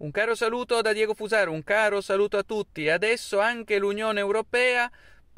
Un caro saluto da Diego Fusaro, un caro saluto a tutti. Adesso anche l'Unione Europea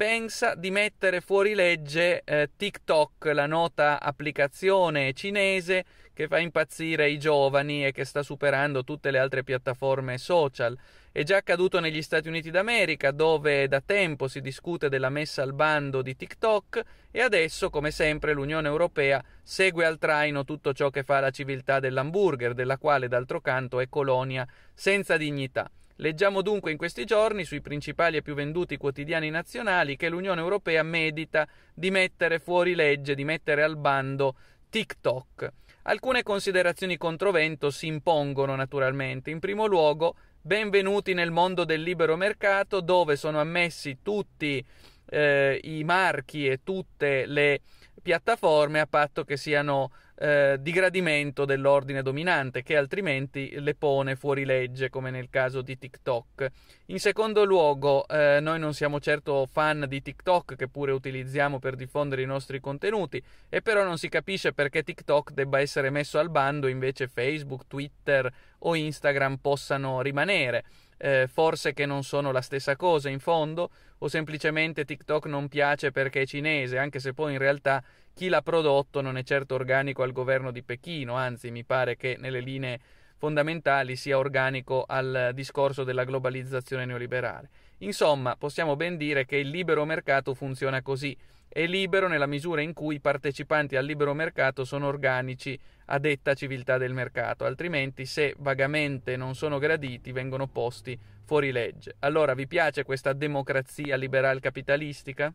pensa di mettere fuori legge eh, TikTok, la nota applicazione cinese che fa impazzire i giovani e che sta superando tutte le altre piattaforme social. È già accaduto negli Stati Uniti d'America, dove da tempo si discute della messa al bando di TikTok e adesso, come sempre, l'Unione Europea segue al traino tutto ciò che fa la civiltà dell'hamburger, della quale d'altro canto è colonia senza dignità. Leggiamo dunque in questi giorni sui principali e più venduti quotidiani nazionali che l'Unione Europea medita di mettere fuori legge, di mettere al bando TikTok. Alcune considerazioni controvento si impongono naturalmente. In primo luogo, benvenuti nel mondo del libero mercato dove sono ammessi tutti eh, i marchi e tutte le piattaforme a patto che siano eh, di gradimento dell'ordine dominante, che altrimenti le pone fuori legge, come nel caso di TikTok. In secondo luogo, eh, noi non siamo certo fan di TikTok, che pure utilizziamo per diffondere i nostri contenuti, e però non si capisce perché TikTok debba essere messo al bando, invece Facebook, Twitter o Instagram possano rimanere eh, forse che non sono la stessa cosa in fondo, o semplicemente TikTok non piace perché è cinese, anche se poi in realtà chi l'ha prodotto non è certo organico al governo di Pechino, anzi mi pare che nelle linee fondamentali sia organico al discorso della globalizzazione neoliberale. Insomma, possiamo ben dire che il libero mercato funziona così, è libero nella misura in cui i partecipanti al libero mercato sono organici a detta civiltà del mercato, altrimenti se vagamente non sono graditi vengono posti fuori legge. Allora vi piace questa democrazia liberal capitalistica?